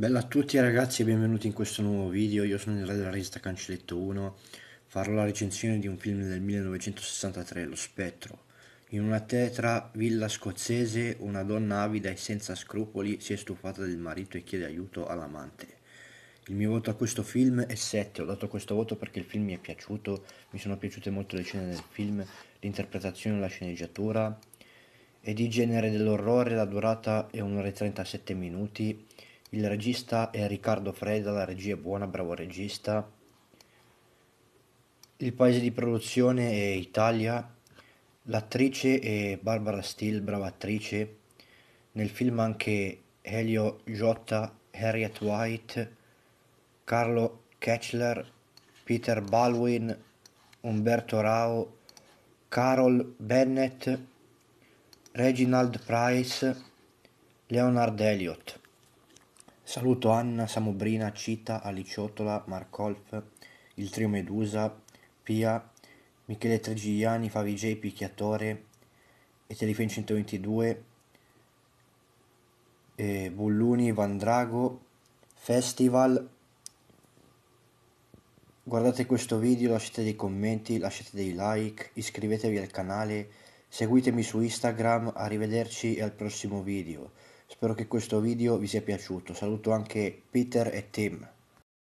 Bella a tutti ragazzi e benvenuti in questo nuovo video, io sono il re della regista Cancelletto 1 Farò la recensione di un film del 1963, Lo Spettro In una tetra villa scozzese una donna avida e senza scrupoli si è stufata del marito e chiede aiuto all'amante Il mio voto a questo film è 7, ho dato questo voto perché il film mi è piaciuto Mi sono piaciute molto le scene del film, l'interpretazione e la sceneggiatura è di genere dell'orrore la durata è 1 ora e 37 minuti il regista è Riccardo Freda, la regia è buona, bravo regista. Il paese di produzione è Italia. L'attrice è Barbara Steele, brava attrice. Nel film anche Elio Giotta, Harriet White, Carlo Ketchler, Peter Baldwin, Umberto Rao, Carol Bennett, Reginald Price, Leonard Elliott. Saluto Anna, Samobrina, Cita, Aliciotola, Marcolf, il Trio Medusa, Pia, Michele Tregigliani, Favij Picchiatore, Etelifin 122, eh, Bulluni, Vandrago, Festival. Guardate questo video, lasciate dei commenti, lasciate dei like, iscrivetevi al canale Seguitemi su Instagram, arrivederci e al prossimo video. Spero che questo video vi sia piaciuto. Saluto anche Peter e Tim.